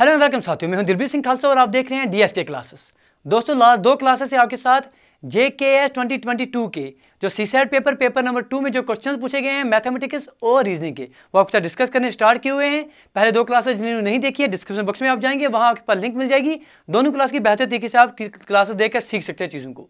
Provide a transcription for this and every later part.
Hello welcome साथियों मैं हूं दिलबीर सिंह खालसा और आप देख रहे हैं डीएसके क्लासेस दोस्तों लास्ट दो क्लासेस से आपके साथ जे के एस ट्वेंटी ट्वेंटी टू के जो C paper paper number two में जो क्वेश्चन पूछे गए हैं मैथमेटिक्स और रीजनिंग के वो आपके साथ डिस्कस करने स्टार्ट किए हुए हैं पहले दो क्लासेस जिन्होंने नहीं देखी है डिस्क्रिप्शन बॉक्स में आप जाएंगे वहाँ आपके पास लिंक मिल जाएगी दोनों क्लास की बेहतर तरीके से आप क्लासेस देखकर सीख सकते हैं चीज़ों को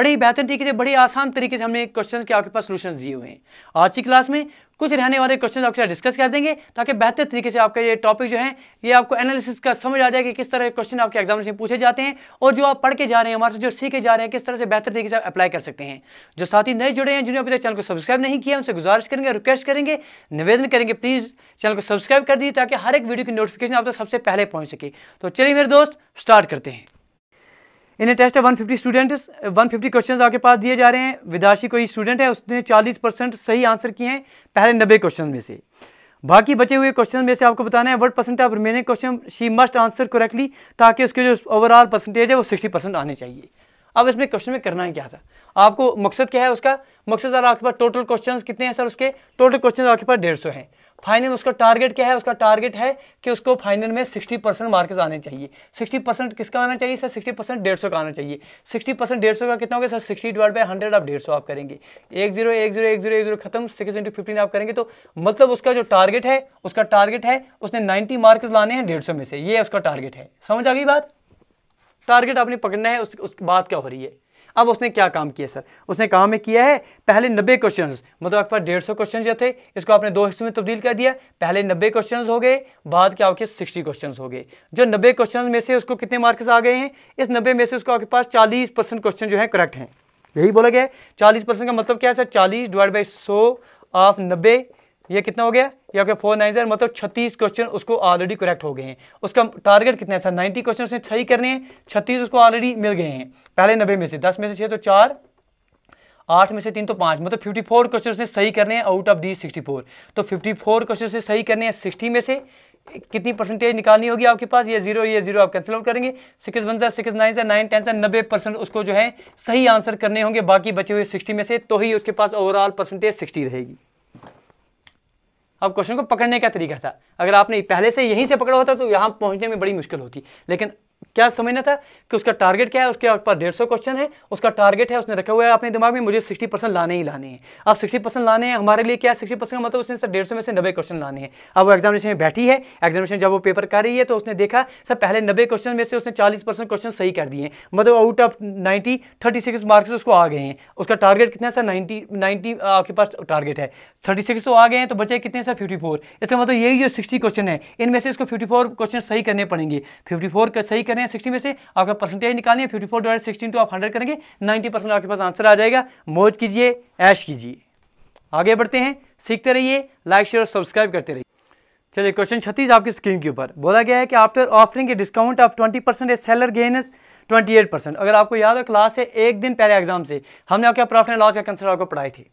बड़ी बेहतर तरीके से बड़ी आसान तरीके से हमने क्वेश्चन के आपके पास सोल्यूशन दिए हुए हैं आज की क्लास में कुछ रहने वाले क्वेश्चन आपके साथ डिस्कस कर देंगे ताकि बेहतर तरीके से आपका ये टॉपिक जो है ये आपको एनालिसिस का समझ आ जाए कि किस तरह के क्वेश्चन आपके एग्जाम में पूछे जाते हैं और जो आप पढ़ के जा रहे हैं हमारे से जो सीखे जा रहे हैं किस तरह से बेहतर तरीके से अप्लाई कर सकते हैं जो साथी साथी नए जुड़े हैं जिन्होंने अभी तक चैनल को सब्सक्राइब नहीं किया उनसे गुजारिश करेंगे रिक्वेस्ट करेंगे निवेदन करेंगे प्लीज़ चैनल को सब्सक्राइब कर दीजिए ताकि हर एक वीडियो की नोटिफिकेशन आप तक सबसे पहले पहुँच सके तो चलिए मेरे दोस्त स्टार्ट करते हैं इन्हें टेस्ट है 150 स्टूडेंट्स 150 क्वेश्चंस आपके पास दिए जा रहे हैं विदाशी कोई स्टूडेंट है उसने चालीस परसेंट सही आंसर किए हैं पहले नब्बे क्वेश्चन में से बाकी बचे हुए क्वेश्चन में से आपको बताना है what percent of remaining question she must answer correctly ताकि उसके जो ओवरऑल परसेंटेज है वो सिक्सटी परसेंट आने चाहिए अब इसमें क्वेश्चन में करना है क्या था आपको मकसद क्या है उसका मकसद सर आपके पास टोटल क्वेश्चन कितने हैं सर उसके टोटल क्वेश्चन आपके पास डेढ़ सौ हैं फाइनल उसका टारगेट क्या है उसका टारगेट है कि उसको फाइनल में 60 परसेंट मार्क्स आने चाहिए 60 परसेंट किसका आना चाहिए सर 60 परसेंट डेढ़ सौ का आना चाहिए 60 परसेंट डेढ़ सौ का कितना होगा सर 60 डिवाइड बाय 100 आप डेढ़ सौ आप करेंगे एक जीरो एक जीरो एक जीरो एक जीरो खत्म सिक्स इंटू फिफ्टीन आप करेंगे तो मतलब उसका जो टारगेट है उसका टारगेट है उसने नाइन्टी मार्क्स लाने हैं डेढ़ में से ये उसका टारगेट है समझ आ गई बात टारगेट आपने पकड़ना है उस, उस बात क्या हो रही है अब उसने क्या काम किया सर उसने काम में किया है पहले नब्बे क्वेश्चन मतलब आपके पास डेढ़ सौ क्वेश्चन जो थे इसको आपने दो हिस्सों में तब्दील कर दिया पहले नब्बे क्वेश्चन हो गए बाद के आपके सिक्सटी क्वेश्चन हो गए जो नब्बे क्वेश्चन में से उसको कितने मार्क्स आ गए हैं इस नब्बे में से उसको आपके पास चालीस परसेंट क्वेश्चन जो है करेक्ट हैं यही बोला गया है चालीस परसेंट का मतलब क्या है सर चालीस डिवाइड बाई सौ ऑफ नब्बे ये कितना हो गया ये आपके फोर नाइन सर मतलब छत्तीस क्वेश्चन उसको ऑलरेडी करेक्ट हो गए हैं उसका टारगेट कितना है सर नाइन्टी क्वेश्चन उसने सही करने हैं छत्तीस उसको ऑलरेडी मिल गए हैं पहले नब्बे में से दस में से छः तो चार आठ में से तीन तो पाँच मतलब फिफ्टी फोर क्वेश्चन उसने सही करने हैं out of the sixty four तो फिफ्टी फोर क्वेश्चन उसने सही करने हैं सिक्सटी में से कितनी परसेंटेज निकालनी होगी आपके पास ये जीरो ये जीरो आप कैंसिल आउट करेंगे six one sir six nine sir nine ten sir नब्बे परसेंट उसको जो है सही आंसर करने होंगे बाकी बचे हुए सिक्सटी में से तो ही उसके पास ओवरऑल परसेंटेज सिक्सटी रहेगी अब क्वेश्चन को पकड़ने का तरीका था अगर आपने पहले से यहीं से पकड़ा होता तो यहाँ पहुँचने में बड़ी मुश्किल होती लेकिन क्या समझना था कि उसका टारगेट क्या है उसके पास डेढ़ सौ क्वेश्चन है उसका टारगेट है उसने रखा हुआ है अपने दिमाग में मुझे सिक्सटी परसेंट लाने ही लाने हैं अब सिक्सटी परसेंट लाने हैं हमारे लिए क्या सिक्सटी परसेंट मतलब उसने सर डेढ़ सौ में से नब्बे क्वेश्चन लाने हैं अब वो एग्जामिनेशन में बैठी है एग्जामिनेशन जब वो पेपर कर रही है तो उसने देखा सर पहले नब्बे क्वेश्चन में से उसने चालीस क्वेश्चन सही कर दिए मतलब out of ninety thirty six marks उसको आ गए हैं उसका टारगेट कितना है सर नाइन्टी नाइन्टी आपके पास टारगेट है थर्टी सिक्स तो आ गए हैं तो बचे कितने सर फिफ्टी फोर इसका मतलब यही जो सिक्सटी क्वेश्चन है इनमें से इसको फिफ्टी फोर क्वेश्चन सही करने पड़ेंगे फिफ्टी फोर सही करने हैं सिक्सटी में से आपका परसेंटेज निकालनी है fifty four divide sixty two आप हंड्रेड करेंगे नाइन्टी परसेंट आपके पास आंसर आ जाएगा मौज कीजिए ऐश कीजिए आगे बढ़ते हैं सीखते रहिए लाइक शेयर और सब्सक्राइब करते रहिए चलिए क्वेश्चन छत्तीस आपकी स्क्रीन के ऊपर बोला गया है कि after offering a discount of twenty percent a seller gain is twenty eight percent अगर आपको याद हो क्लास से एक दिन पहले एग्जाम से हमने आपके प्रॉफिट एंड लॉस का कंसर्ट आपको पढ़ाई थी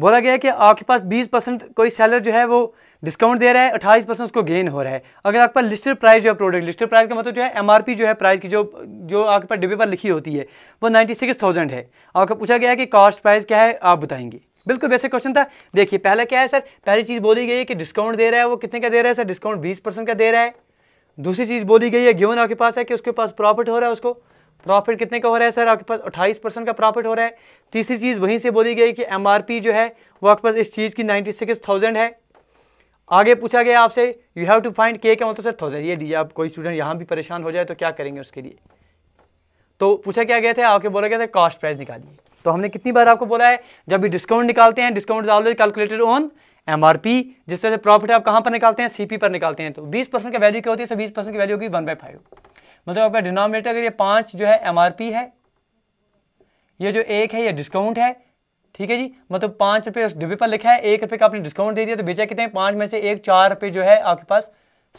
बोला गया है कि आपके पास 20 परसेंट कोई सेलर जो है वो डिस्काउंट दे रहा है अट्ठाईस परसेंट उसको गेन हो रहा है अगर आपके पास लिस्टेड प्राइस जो है प्रोडक्ट लिस्टेड प्राइस का मतलब जो है एमआरपी जो है प्राइस की जो जो आपके पास डिब्बे पर लिखी होती है वो नाइन्टी सिक्स थाउजेंड है आपको पूछा गया है कि कॉस्ट प्राइस क्या है आप बताएंगे बिल्कुल बेसिक क्वेश्चन था देखिए पहला क्या है सर पहली चीज़ बोली गई है कि डिस्काउंट दे रहा है वो कितने का दे रहा है सर डिस्काउंट बीस परसेंट का दे रहा है दूसरी चीज़ बोली गई है गेवन आपके पास है कि उसके पास प्रॉफिट हो रहा है उसको प्रॉफिट कितने का हो रहा है सर आपके पास अट्ठाईस परसेंट का प्रॉफिट हो रहा है तीसरी चीज़ वहीं से बोली गई कि एम जो है वो आपके पास इस चीज़ की नाइन्टी सिक्स थाउजेंड है आगे पूछा गया आपसे यू हैव टू फाइंड के क्या मतलब सर थाउजेंड ये दीजिए आप कोई स्टूडेंट यहाँ भी परेशान हो जाए तो क्या करेंगे उसके लिए तो पूछा क्या गया था आपके बोला गया था कॉस्ट प्राइस निकालिए तो हमने कितनी बार आपको बोला है जब भी डिस्काउंट निकालते हैं discount always calculated on M R P जिस तरह से प्रॉफिट आप कहाँ पर निकालते हैं सी पी पर निकालते हैं तो बीस परसेंट का वैल्यू क्या होती है सर बीस परसेंट की वैल्यू होगी वन बाई फाइव मतलब आपका डिनोमिनेटर अगर ये पाँच जो है एम है ये जो एक है ये डिस्काउंट है ठीक है जी मतलब पाँच रुपये उस डिब्बे पर लिखा है एक रुपये का आपने डिस्काउंट दे दिया तो बेचा कितने पाँच में से एक चार रुपये जो है आपके पास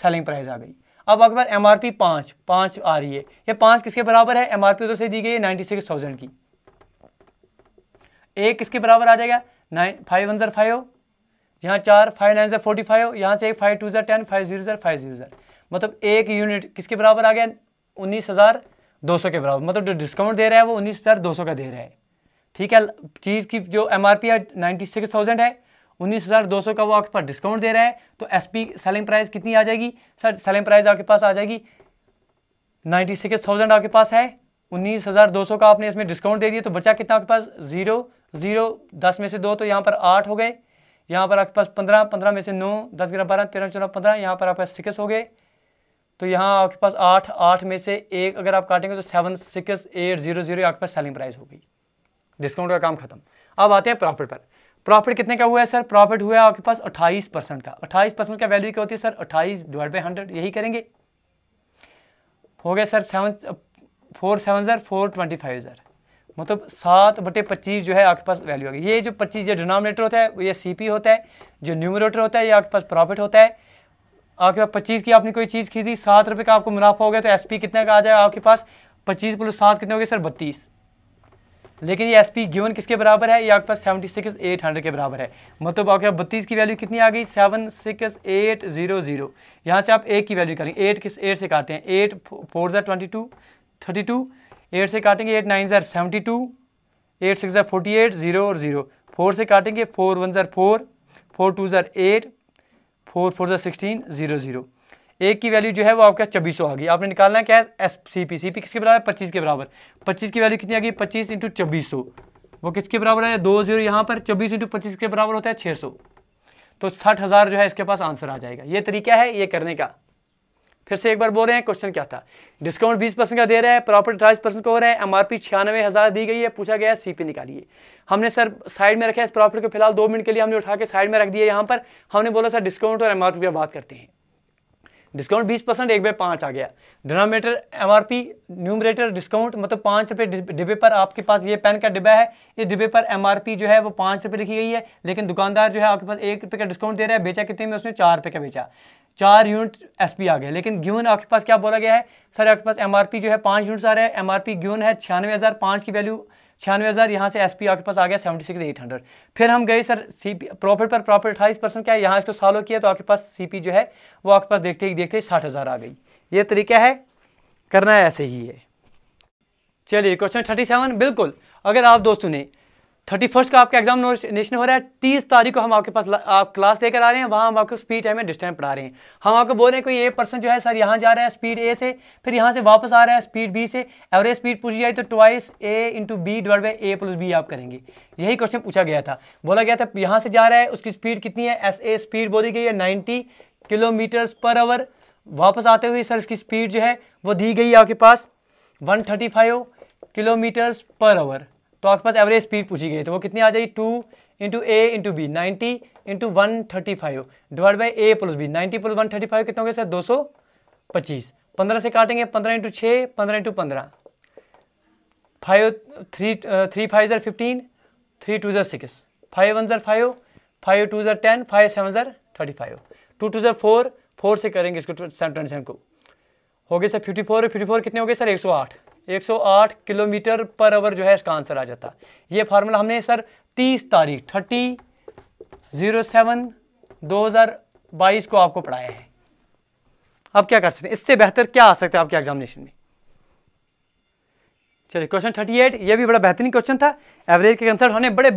सेलिंग प्राइस आ गई अब आपके पास एम आर पी पाँच पाँच आ रही है ये पाँच किसके बराबर है एम आर पी से दी गई है नाइन्टी सिक्स थाउजेंड की एक किसके बराबर आ जाएगा नाइन फाइव वन ज़र फाइव यहाँ चार फाइव नाइन ज़र फोर्टी फाइव यहाँ से एक फाइव टू ज़र टेन फाइव जीरो ज़र फाइव जीरो ज़र मतलब एक यूनिट किसके बराबर आ गया उन्नीस हज़ार दो सौ के बराबर मतलब जो डिस्काउंट दे रहा है वो उन्नीस हज़ार दो सौ का दे रहा है ठीक है चीज़ की जो एम आर पी है नाइन्टी सिक्स थाउजेंड है उन्नीस हज़ार दो सौ का वो आपके पास डिस्काउंट दे रहा है तो एस पी सेलिंग प्राइस कितनी आ जाएगी सर सेलिंग प्राइस आपके पास आ जाएगी नाइन्टी सिक्स थाउजेंड आपके पास है उन्नीस हज़ार दो सौ का आपने इसमें डिस्काउंट दे दिया तो बचा कितना आपके पास जीरो जीरो दस में से दो तो यहाँ पर आठ हो गए यहाँ पर आपके पास पंद्रह पंद्रह में से नौ दस ग्यारह बारह तेरह चौदह पंद्रह यहाँ पर आपके पास सिक्स हो गए तो यहाँ आपके पास आठ आठ में से एक अगर आप काटेंगे तो seven six eight zero zero आपके पास सेलिंग प्राइस हो गई डिस्काउंट का काम खत्म अब आते हैं प्रॉफिट पर प्रॉफिट कितने का हुआ है सर प्रॉफिट हुआ है आपके पास 28 परसेंट का 28 परसेंट का वैल्यू क्या होती है सर 28 डिवाइड बाई हंड्रेड यही करेंगे हो गया सर सेवन फोर सेवन ज़र फोर ट्वेंटी फाइव ज़र मतलब सात बटे पच्चीस जो है आपके पास वैल्यू आ गई ये जो पच्चीस जो डिनोमिनेटर होता है ये सी होता है जो न्यूमिनेटर होता है ये आपके पास प्रॉफिट होता है आपके पास पच्चीस की आपने कोई चीज़ खरीदी सात रुपये का आपको मुनाफा हो गया तो एसपी कितने का आ जाएगा आपके पास पच्चीस प्लस सात कितने हो गए सर बत्तीस लेकिन ये एस पी गिवन किसके बराबर है ये आपके पास सेवेंटी सिक्स एट हंड्रेड के बराबर है मतलब आपके पास बत्तीस की वैल्यू कितनी आ गई seven six eight zero zero यहाँ से आप एक की वैल्यू करेंगे एट किस एट से काटते हैं एट फोर ज़ार twenty two thirty two eight से काटेंगे एट नाइन ज़ार सेवेंटी टू एट सिक्स ज़ार फोर्टी एट जीरो और जीरो फोर से काटेंगे फोर वन ज़ार फोर फोर टू ज़ार एट फोर फोर सा सिक्सटीन ज़ीरो ज़ीरो एक की वैल्यू जो है वो आपके छब्बीस आ गई आपने निकालना क्या है S C P C P किसके बराबर पच्चीस के बराबर पच्चीस की वैल्यू कितनी आ गई पच्चीस इंटू छब्बीस सौ वो किसके बराबर है दो जीरो यहाँ पर छब्बीस इंटू पच्चीस के बराबर होता है छः सौ तो साठ हज़ार जो है इसके पास आंसर आ जाएगा ये तरीका है ये करने का फिर से एक बार बोल रहे हैं क्वेश्चन क्या था डिस्काउंट 20 परसेंट का दे रहा है प्रॉपर्टी अट्ठाईस परसेंट का हो रहा है एम आर पी छियानवे हज़ार दी गई है पूछा गया है सीपी निकालिए हमने सर साइड में रखा है इस प्रॉफिट को फिलहाल दो मिनट के लिए हमने उठा के साइड में रख दिया यहाँ पर हमने बोला सर डिस्काउंट और एम आर पी बात करते हैं डिस्काउंट बीस परसेंट एक बाय पाँच आ गया denominator M R P numerator discount मतलब पाँच रुपये डिब्बे पर आपके पास ये पेन का डिब्बा है इस डिब्बे पर एम आर पी जो है वो पाँच रुपये लिखी गई है लेकिन दुकानदार जो है आपके पास एक रुपये का डिस्काउंट दे रहा है बेचा कितने में उसने चार रुपये का बेचा चार यूनिट एस पी आ गए लेकिन ग्यून आपके पास क्या बोला गया है सर आपके पास एम आर पी जो है पाँच यूनिट्स आ रहे हैं एम आर पी गिवन है छियानवे हज़ार पाँच की वैल्यू छियानवे हज़ार यहाँ से एस पी आपके पास आ गया सेवेंटी सिक्स एट हंड्रेड फिर हम गए सर सी पी प्रॉफिट पर प्रॉफिट अट्ठाईस परसेंट क्या है यहाँ इसको तो सालों किया तो आपके पास सी पी जो है वो आपके पास देखते ही देखते ही साठ हज़ार आ गई ये तरीका है करना ऐसे ही है चलिए क्वेश्चन थर्टी सेवन बिल्कुल अगर आप दोस्तों ने थर्टी फर्स्ट का आपका एग्जाम नेशन हो रहा है तीस तारीख को हम आपके पास आप क्लास लेकर आ रहे हैं वहाँ हम आपको स्पीड टाइम में डिस्टेंस पढ़ा रहे हैं हम आपको बोल रहे हैं कोई ए पर्सन जो है सर यहाँ जा रहा है स्पीड ए से फिर यहाँ से वापस आ रहा है स्पीड बी से एवरेज स्पीड पूछी जाए तो twice A into B divide by A plus B आप करेंगे यही क्वेश्चन पूछा गया था बोला गया था यहाँ से जा रहा है उसकी स्पीड कितनी है एस ए स्पीड बोली गई है नाइन्टी किलोमीटर्स पर आवर वापस आते हुए सर इसकी स्पीड जो है वो दी गई है आपके पास one thirty five kilometres per hour तो आपके पास एवरेज स्पीड पूछी गई तो वो कितनी आ जाएगी two into A into B ninety into one thirty five divide by A plus B ninety plus one thirty five कितना हो गया सर दो सौ पच्चीस पंद्रह से काटेंगे पंद्रह इंटू छः पंद्रह इंटू पंद्रह फाइव थ्री थ्री फाइव ज़र फिफ्टीन थ्री टू ज़र सिक्स फाइव वन ज़र फाइव फाइव टू ज़र टेन फाइव सेवन ज़र थर्टी फाइव टू टू ज़र फोर फोर से करेंगे इसको ट्वेंटी सेवन को हो गए sir fifty four fifty four कितने हो गए सर एक सौ आठ 108 किलोमीटर पर आवर जो है इसका आंसर आ जाता ये फार्मूला हमने सर 30 तारीख थर्टी जीरो सेवन दो हज़ार बाईस को आपको पढ़ाया है आप क्या कर सकते हैं इससे बेहतर क्या आ सकता है आपके एग्जामिनेशन में चलिए क्वेश्चन थर्टी एट ये भी बड़ा बेहतरीन क्वेश्चन था एवरेज के कंसर्ट हमने बड़े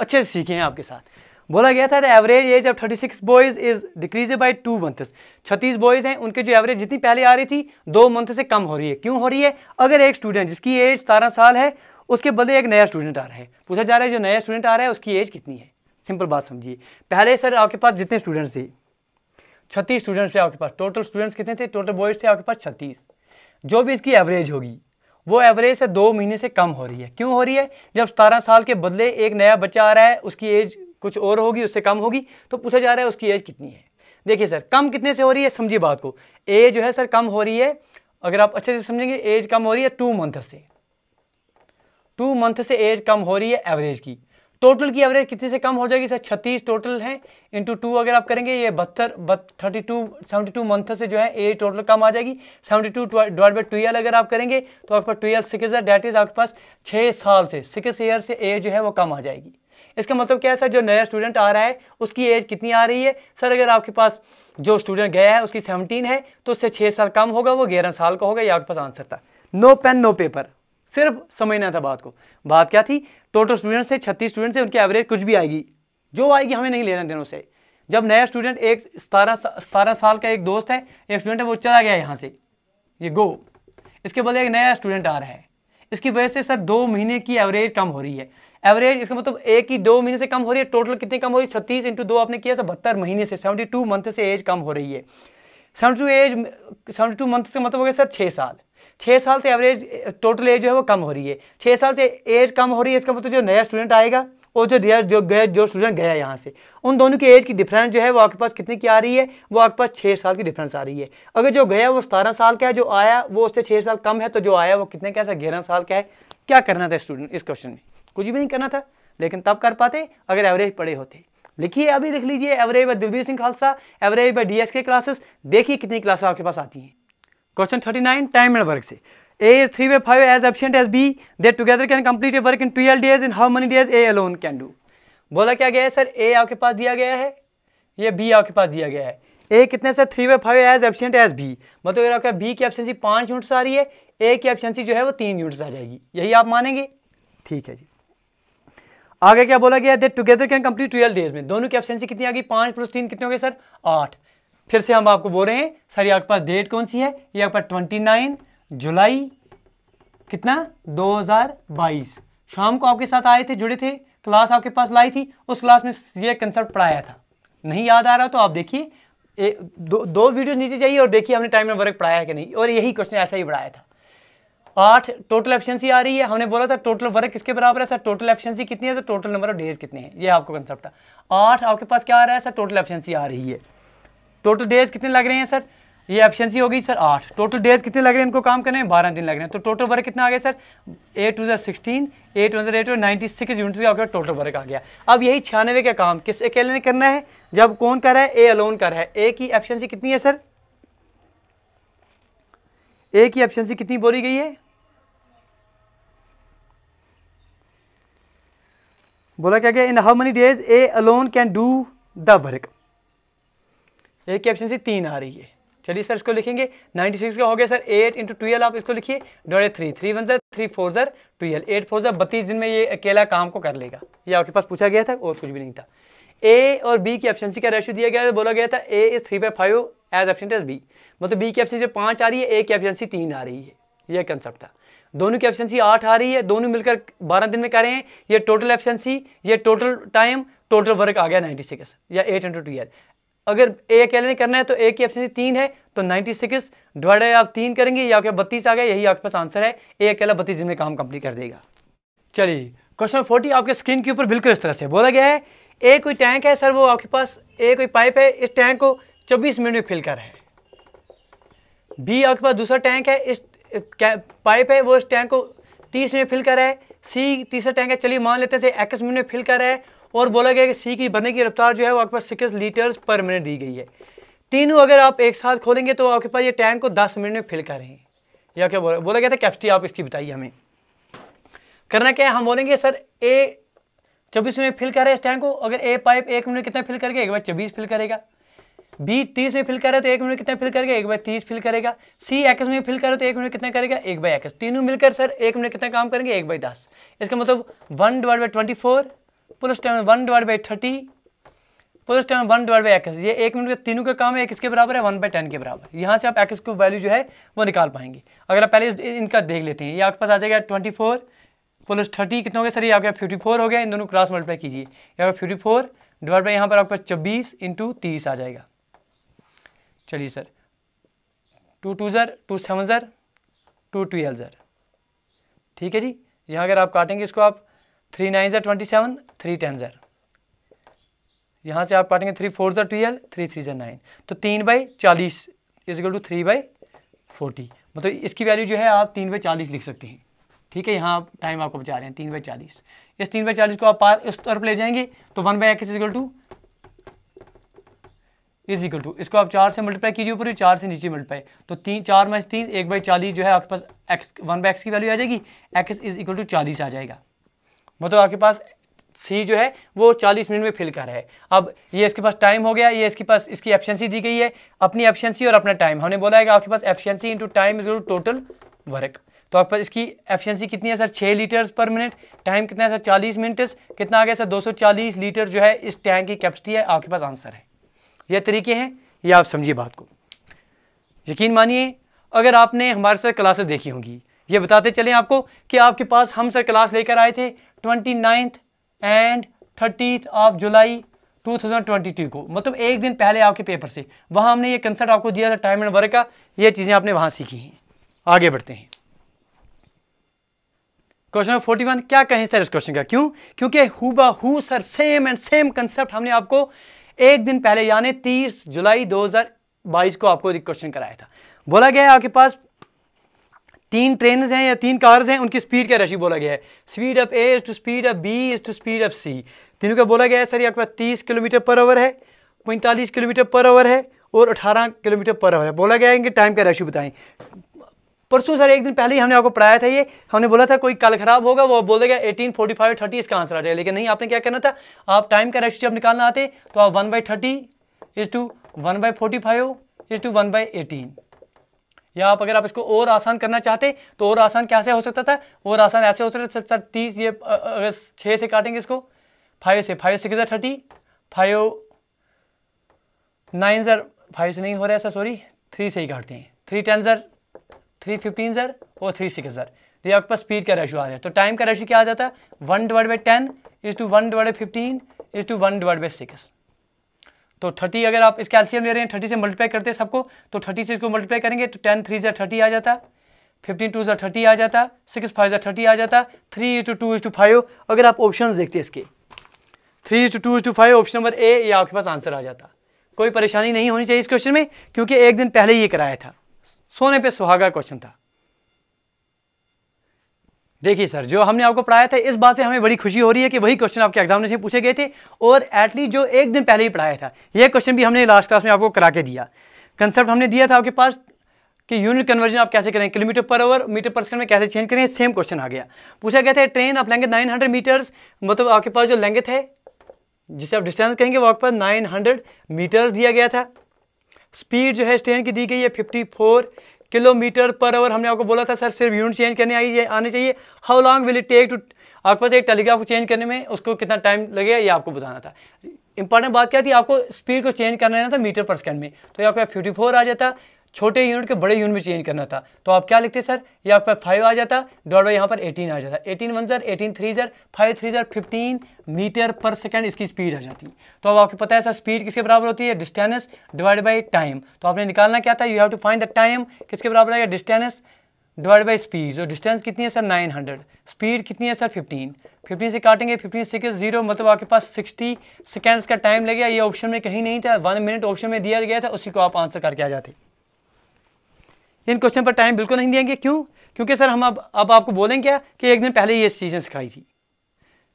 अच्छे से सीखे हैं आपके साथ बोला गया था average age of 36 boys is decrease by two months छत्तीस बॉयज़ हैं उनके जो एवरेज जितनी पहले आ रही थी दो मंथ से कम हो रही है क्यों हो रही है अगर एक स्टूडेंट जिसकी एज सतारह साल है उसके बदले एक नया स्टूडेंट आ रहा है पूछा जा रहा है जो नया स्टूडेंट आ रहा है उसकी एज कितनी है सिंपल बात समझिए पहले सर आपके पास जितने स्टूडेंट्स थे छत्तीस स्टूडेंट्स थे आपके पास टोटल स्टूडेंट्स कितने थे टोटल बॉयज़ थे आपके पास छत्तीस जो भी इसकी एवरेज होगी वो एवरेज से दो महीने से कम हो रही है क्यों हो रही है जब सतारह साल के बदले एक नया बच्चा आ रहा है उसकी एज कुछ और होगी उससे कम होगी तो पूछा जा रहा है उसकी एज कितनी है देखिए सर कम कितने से हो रही है समझिए बात को एज जो है सर कम हो रही है अगर आप अच्छे से समझेंगे एज कम हो रही है टू मंथ से टू मंथ से एज कम हो रही है एवरेज की टोटल की एवरेज कितने से कम हो जाएगी सर छत्तीस टोटल है इंटू टू अगर आप करेंगे ये बहत्तर thirty two seventy two month से जो है एज टोटल कम आ जाएगी seventy two divide by twelve अगर आप करेंगे तो आपके पास ट्वेल्व सिक्स डेट इज आपके पास छः साल से सिक्स ईयर से एज जो है वो कम आ जाएगी इसका मतलब क्या है सर जो नया स्टूडेंट आ रहा है उसकी एज कितनी आ रही है सर अगर आपके पास जो स्टूडेंट गया है उसकी सेवनटीन है तो उससे छः साल कम होगा वो ग्यारह साल का होगा या आपके पास आंसर था नो पेन नो पेपर सिर्फ समझना था बात को बात क्या थी टोटल स्टूडेंट से छत्तीस स्टूडेंट से उनकी एवरेज कुछ भी आएगी जो आएगी हमें नहीं लेना देना उसे जब नया स्टूडेंट एक सतारह सतारह साल का एक दोस्त है एक स्टूडेंट है वो चला गया यहाँ से ये गो इसके बदले एक नया स्टूडेंट आ रहा है इसकी वजह से सर दो महीने की एवरेज कम हो रही है एवरेज इसका मतलब एक ही दो महीने से कम हो रही है टोटल कितनी कम हो रही है छत्तीस इंटू दो आपने किया सर बहत्तर महीने से सेवेंटी टू मंथ से एज कम हो रही है seventy two age seventy two month से मतलब हो गया सर छः साल छः साल से एवरेज टोटल एज जो है वो कम हो रही है छः साल से एज कम हो रही है इसका मतलब जो नया स्टूडेंट आएगा और जो रिया जो गए जो स्टूडेंट गया यहाँ से उन दोनों की एज की डिफरेंस जो है वो आपके पास कितने की आ रही है वो आपके पास छः साल की डिफरेंस आ रही है अगर जो गया वो सतारह साल का है जो आया वो उससे छः साल कम है तो जो आया वो कितने का है ग्यारह साल का है क्या करना था स्टूडेंट इस क्वेश्चन में कुछ भी नहीं करना था लेकिन तब कर पाते अगर एवरेज पड़े होते लिखिए अभी लिख लीजिए average by Dilveer Singh Khalsa average by DSK classes देखिए कितनी क्लासेस आपके पास आती हैं question thirty nine time and work से A is three by five as efficient as B They together can complete a work in twelve days in how many days A alone can do बोला क्या गया है sir ए आपके पास दिया गया है ये बी आपके पास दिया गया है ए कितने से three by five as efficient as B मतलब अगर आपका बी की एफिशिएंसी पाँच यूनिट्स आ रही है ए की एफिशिएंसी जो है वो तीन यूनिट्स आ जाएगी यही आप मानेंगे ठीक है जी आगे क्या बोला गया that together can complete twelve days में दोनों की एफिशिएंसी कितनी आ गई पाँच प्लस तीन कितने हो गए सर आठ फिर से हम आपको बोल रहे हैं सर ये आपके पास डेट कौन सी है ये आपके पास ट्वेंटी नाइन जुलाई कितना 2022 शाम को आपके साथ आए थे जुड़े थे क्लास आपके पास लाई थी उस क्लास में ये कंसेप्ट पढ़ाया था नहीं याद आ रहा तो आप देखिए दो दो वीडियो नीचे जाइए और देखिए हमने टाइम एंड वर्क पढ़ाया है कि नहीं और यही क्वेश्चन ऐसा ही पढ़ाया था आठ टोटल एफिशिएंसी आ रही है हमने बोला था टोटल वर्क किसके बराबर है सर टोटल एफिशिएंसी कितनी है सर टोटल नंबर ऑफ डेज कितने हैं ये आपको कंसेप्ट था आठ आपके पास क्या आ रहा है सर टोटल एफिशिएंसी आ रही है टोटल डेज कितने लग रहे हैं सर ये एफिशिएंसी होगी सर आठ टोटल डेज कितने लग रहे हैं इनको काम करने में बारह दिन लग रहे हैं तो टोटल वर्क कितना आ गया sir A two sixteen A two one eight ninety six units का आपका टोटल वर्क आ गया अब यही छियानवे का काम किस अकेले ने करना है जब कौन कर रहा है ए अलोन कर रहा है ए की एफिशिएंसी कितनी है सर ए की एफिशिएंसी कितनी बोली गई है बोला क्या गया in how many days A alone can do the work A की एफिशिएंसी तीन आ रही है चलिए सर इसको लिखेंगे 96 का हो गया सर 8 इंटू ट्वेल्व आप इसको लिखिए डॉ three three one sir three four जर ट्वेल्व एट फोर जर बत्तीस दिन में ये अकेला काम को कर लेगा ये आपके पास पूछा गया था और कुछ भी नहीं था ए और बी की सी का रेशियो दिया गया था बोला गया था A is three by five as option as B मतलब बी की एफिशिएंसी पाँच आ रही है ए की सी तीन आ रही है ये कंसेप्ट था दोनों की सी आठ आ रही है दोनों मिलकर बारह दिन में कर रहे हैं ये टोटल सी ये टोटल टाइम टोटल वर्क आ गया नाइन्टी सिक्स या एट इंटू ट्वेल्व अगर ए अकेले करना है तो ए की एफिशिएंसी तीन है तो 96 सिक्स डिवाइडेड आप तीन करेंगे या क्या बत्तीस आ गया यही आपके पास आंसर है ए अकेला बत्तीस दिन में काम कंप्लीट कर देगा चलिए क्वेश्चन फोर्टी आपके स्क्रीन के ऊपर बिल्कुल इस तरह से बोला गया है ए कोई टैंक है सर वो आपके पास ए कोई पाइप है इस टैंक को चौबीस मिनट में फिल कर है बी आपके पास दूसरा टैंक है इस पाइप है वो इस टैंक को तीस मिनट फिल कर है सी तीसरा टैंक है चलिए मान लेते हैं इक्कीस मिनट में फिल कर है और बोला गया कि सी की बने की रफ्तार जो है वो आपके पास सिक्स लीटर्स पर मिनट दी गई है तीनों अगर आप एक साथ खोलेंगे तो आपके पास ये टैंक को दस मिनट में फिल करें या क्या बोला बोला गया था कैपेसिटी आप इसकी बताइए हमें करना क्या है हम बोलेंगे सर ए चौबीस मिनट फिल हैं इस टैंक को अगर ए पाइप एक मिनट कितना फिल करके एक बार चौबीस फिल करेगा बी तीस में फिल करे तो एक मिनट कितना फिल करेगा एक बार तीस फिल करेगा सी एक्स में फिल करे तो एक मिनट कितना करेगा एक बाई एक्स तीनों मिलकर सर एक मिनट कितना काम करेंगे एक बाई दस इसका मतलब one divide by twenty four plus time one divide by thirty plus time one divide by X ये एक मिनट के तीनों का काम है एक्स के बराबर है वन बाई टेन के बराबर यहाँ से आप एक्स को वैल्यू जो है वो निकाल पाएंगे अगर आप पहले इनका देख लेते हैं ये आपके पास आ जाएगा ट्वेंटी फोर प्लस थर्टी कितना हो गया सर ये आपका फिफ्टी फोर हो गया इन दोनों क्रॉस मल्टीप्लाई कीजिए यहाँ पर फिफ्टी फोर डिवाइड बाई यहाँ पर आपका छब्बीस इंटू तीस आ जाएगा चलिए सर टू टू ज़र टू सेवन ज़र टू ट्वेल्व ज़र ठीक है जी यहाँ अगर आप काटेंगे इसको आप थ्री नाइन ज़र ट्वेंटी सेवन थ्री टेन ज़र यहाँ से आप काटेंगे थ्री फोर ज़र ट्वेल्व थ्री थ्री ज़र नाइन तो तीन बाई चालीस is equal to three by forty मतलब इसकी वैल्यू जो है आप तीन बाई चालीस लिख सकते हैं ठीक है यहाँ टाइम आपको बचा रहे हैं तीन बाई चालीस इस तीन बाई चालीस को आप पार इस तरफ ले जाएंगे तो one by X is equal to is equal to इसको आप चार से मल्टीप्लाई कीजिए ऊपर चार से नीचे मल्टीप्लाई तो तीन चार माइनस तीन एक बाई चालीस जो है आपके पास एक्स वन बाई एक्स की वैल्यू आ जाएगी एक्स इज इक्वल टू चालीस आ जाएगा मतलब आपके पास सी जो है वो 40 मिनट में फिल कर रहा है अब ये इसके पास टाइम हो गया ये इसके पास इसकी एफिशिएंसी दी गई है अपनी एफिशिएंसी और अपना टाइम हमने बोला है कि आपके पास efficiency into time is total work तो आपके पास इसकी एफिशिएंसी कितनी है सर छः लीटर पर मिनट टाइम कितना है सर चालीस मिनट कितना आ गया सर 240 लीटर जो है इस टैंक की कैपेसिटी है आपके पास आंसर है यह तरीके हैं ये आप समझिए बात को यकीन मानिए अगर आपने हमारे साथ क्लासेस देखी होंगी ये बताते चलें आपको कि आपके पास हम सर क्लास लेकर आए थे twenty ninth and thirty of July 2022 को मतलब एक दिन पहले आपके पेपर से वहाँ हमने ये कंसर्ट आपको दिया था टाइम एंड वर्क का ये चीज़ें आपने वहाँ सीखी हैं आगे बढ़ते हैं क्वेश्चन नंबर 41 क्या कहें सर इस क्वेश्चन का क्यों क्योंकि हुबा हु sir same and same concept हमने आपको एक दिन पहले यानी 30 जुलाई 2022 को आपको क्वेश्चन कराया था बोला गया है आपके पास तीन ट्रेन हैं या तीन कार्स हैं उनकी स्पीड क्या राशि बोला गया है speed of A is to speed of B is to speed of C तीनों का बोला गया है सर ये आपका तीस किलोमीटर पर आवर है पैंतालीस किलोमीटर पर आवर है और अठारह किलोमीटर पर आवर है बोला गया है इनके टाइम का राशि बताएं परसों सर एक दिन पहले ही हमने आपको पढ़ाया था ये हमने बोला था कोई कल खराब होगा वो बोल देगा एटीन फोर्टी फाइव थर्टी इसका आंसर आ जाएगा लेकिन नहीं आपने क्या करना था आप टाइम का रेशियो जब निकालना आते तो आप one by thirty is to one by forty five is to one by eighteen या आप अगर आप इसको और आसान करना चाहते तो और आसान कैसे हो सकता था और आसान ऐसे हो सकता था सर तीस ये अगर छः से काटेंगे इसको फाइव से five six thirty five nine sir five से नहीं हो रहा है सर सॉरी थ्री से ही काटते हैं three ten sir three fifteen sir और थ्री सिक्स सर ये आपके पास स्पीड का रेशो आ रहा है तो टाइम का रेशो क्या आ जाता है one divide by ten is to one divide by fifteen is to one divide by six तो थर्टी अगर आप इसके एल्सियम ले रहे हैं थर्टी से मल्टीप्लाई करते हैं सबको तो थर्टी से इसको मल्टीप्लाई करेंगे तो टेन थ्री ज़र थर्टी आ जाता फिफ्टीन टू ज़ा थर्टी आ जाता सिक्स फाइव ज़र थर्टी आ जाता three into two into five अगर आप ऑप्शन देखते हैं इसके three into two into five option number A ये आपके पास आंसर आ जाता कोई परेशानी नहीं होनी चाहिए इस क्वेश्चन में क्योंकि एक दिन पहले ये कराया था सोने पर सुहागा क्वेश्चन था देखिए सर जो हमने आपको पढ़ाया था इस बात से हमें बड़ी खुशी हो रही है कि वही क्वेश्चन आपके एग्जामिनेशन पूछे गए थे और एटलीस्ट जो एक दिन पहले ही पढ़ाया था ये क्वेश्चन भी हमने लास्ट क्लास में आपको करा के दिया कंसेप्ट हमने दिया था आपके पास कि यूनिट कन्वर्जन आप कैसे करें किलोमीटर पर आवर मीटर पर सेकंड में कैसे चेंज करें सेम क्वेश्चन आ गया पूछा गया था ट्रेन आप लेंगे हंड्रेड मीटर्स मतलब आपके पास जो लेंगे थे जिसे आप डिस्टेंस कहेंगे वो आपके पास हंड्रेड मीटर्स दिया गया था स्पीड जो है ट्रेन की दी गई है फोर किलोमीटर पर आवर हमने आपको बोला था सर सिर्फ यूनिट चेंज करने आई आने चाहिए how long will it take to आपके पास एक टेलीग्राफ को चेंज करने में उसको कितना टाइम लगेगा ये आपको बताना था इंपॉर्टेंट बात क्या थी आपको स्पीड को चेंज करना था मीटर पर सेकंड में तो ये आपका फिफ्टी फोर आ जाता छोटे यूनिट के बड़े यूनिट में चेंज करना था तो आप क्या लिखते सर ये आपका फाइव आ जाता डॉट बाई यहाँ पर एटीन आ जाता eighteen one sir eighteen three sir five three sir fifteen metre per second इसकी स्पीड आ जाती तो अब आपको पता है सर स्पीड किसके बराबर होती है डिस्टेंस डिवाइड बाई टाइम तो आपने निकालना क्या था you have to find the time किसके बराबर आएगा डिस्टेंस डिवाइड बाई स्पीड और डिस्टेंस कितनी है सर 900 स्पीड कितनी है सर 15 15 से काटेंगे 15 सिक्स जीरो मतलब आपके पास 60 सेकेंड्स का टाइम लगेगा ये ऑप्शन में कहीं नहीं था वन मिनट ऑप्शन में दिया गया था उसी को आप आंसर करके आ जाते इन क्वेश्चन पर टाइम बिल्कुल नहीं देंगे क्यों क्योंकि सर हम अब अब आपको बोलेंगे क्या कि एक दिन पहले ये चीज़ें सिखाई थी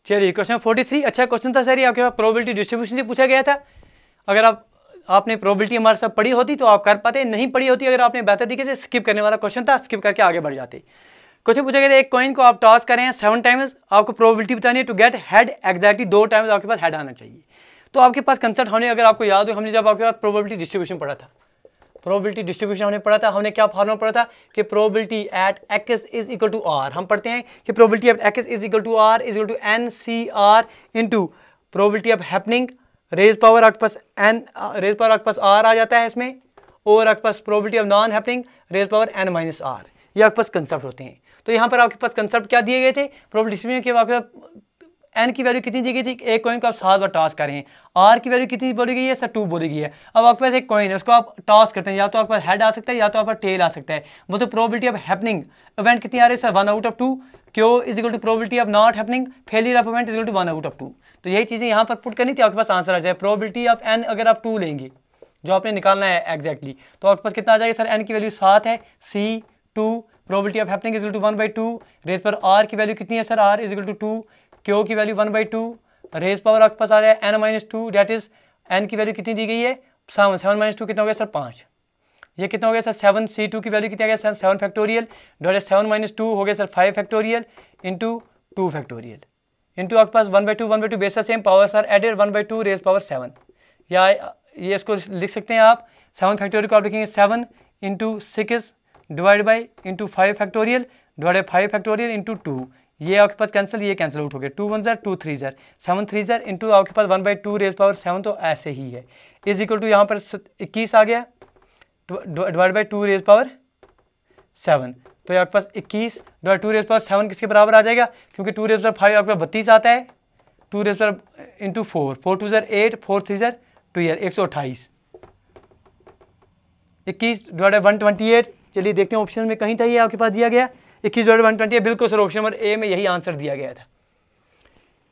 चलिए क्वेश्चन 43 अच्छा क्वेश्चन था सर ये आपके पास प्रोबेबिलिटी डिस्ट्रीब्यूशन से पूछा गया था अगर आप आपने प्रोबेबिलिटी हमारे साथ पढ़ी होती तो आप कर पाते नहीं पढ़ी होती अगर आपने बेहतर तरीके से स्किप करने वाला क्वेश्चन था स्किप करके आगे बढ़ जाते क्वेश्चन पूछा गया था एक कॉइन को आप टॉस करें सेवन टाइम्स आपको प्रोबेबिलिटी बतानी है टू गेट हेड एग्जैक्टली दो टाइम्स आपके पास हेड आना चाहिए तो आपके पास कंसर्ट होने अगर आपको याद हो हमने जब आपके पास प्रोबेबिलिटी डिस्ट्रीब्यूशन पढ़ा था प्रोबेबिलिटी डिस्ट्रीब्यूशन हमने पढ़ा था हमने क्या फॉर्मूला पढ़ा था कि probability at X is equal to R हम पढ़ते हैं कि probability of X is equal to R is equal to N C R into probability of happening raise power आपके पास एन रेज पावर आपके पास आर आ जाता है इसमें और आपके पास probability of non happening raise power N minus R ये आपके पास कंसेप्ट होते हैं तो यहाँ पर आपके पास कंसेप्ट क्या दिए गए थे प्रोबेबिलिटी के आपके एन की वैल्यू कितनी दी गई थी एक कॉइन को आप सात बार टॉस करें आर की वैल्यू कितनी बोली गई है सर टू बोली गई है अब आपके पास एक कॉइन है उसको आप टॉस करते हैं या तो आपके पास हेड आ सकता है या तो आपका टेल आ सकता है वो तो प्रोबिलिटी ऑफ हैपनिंग इवेंट कितनी आ रही है sir one out of two Q is equal to probability of not happening failure of event is equal to one out of two तो यही चीज़ें यहाँ पर पुट करनी थी आपके पास आंसर आ जाए प्रोबिलिटी ऑफ एन अगर आप टू लेंगे जो आपने निकालना है एग्जैक्टली exactly. तो आपके पास कितना आ जाएगा सर एन की वैल्यू सात है C two probability of happening is equal to one by two raise पर आर की वैल्यू कितनी है sir R is equal to two Q की value one by two raise power आपके पास आ रहा है N minus two that is N की वैल्यू कितनी दी गई है सेवन सेवन माइनस टू कितना हो गया सर पाँच ये कितना हो गया सर सेवन सी टू की वैल्यू कितना आ गया sir seven factorial dot seven minus two हो गया sir five factorial into two factorial into आपके पास one by two one by two base same power sir added one by two raise power seven या ये इसको लिख सकते हैं आप सेवन फैक्टोरियल को आप लिखेंगे seven into six divide by into five factorial divide five factorial into two ये आपके पास कैंसिल ये कैंसिल आउट हो गया टू वन ज़र टू थ्री ज़र सेवन थ्री ज़र इंटू आपके पास one by two raise power seven तो ऐसे ही है इज इक्वल टू यहाँ पर इक्कीस आ गया divide by two raise power seven तो ये आपके पास इक्कीस divide two raise power seven किसके बराबर आ जाएगा क्योंकि टू रेज पावर फाइव आपके पास बत्तीस आता है two raise power into four four two ज़र एट फोर थ्री ज़र ट्वेल्व एक सौ अट्ठाईस इक्कीस डिवाइड वन ट्वेंटी एट चलिए देखते हैं ऑप्शन में कहीं था ये आपके पास दिया गया इक्कीस डिवाइड वन ट्वेंटी है बिल्कुल सर ऑप्शन नंबर ए में यही आंसर दिया गया था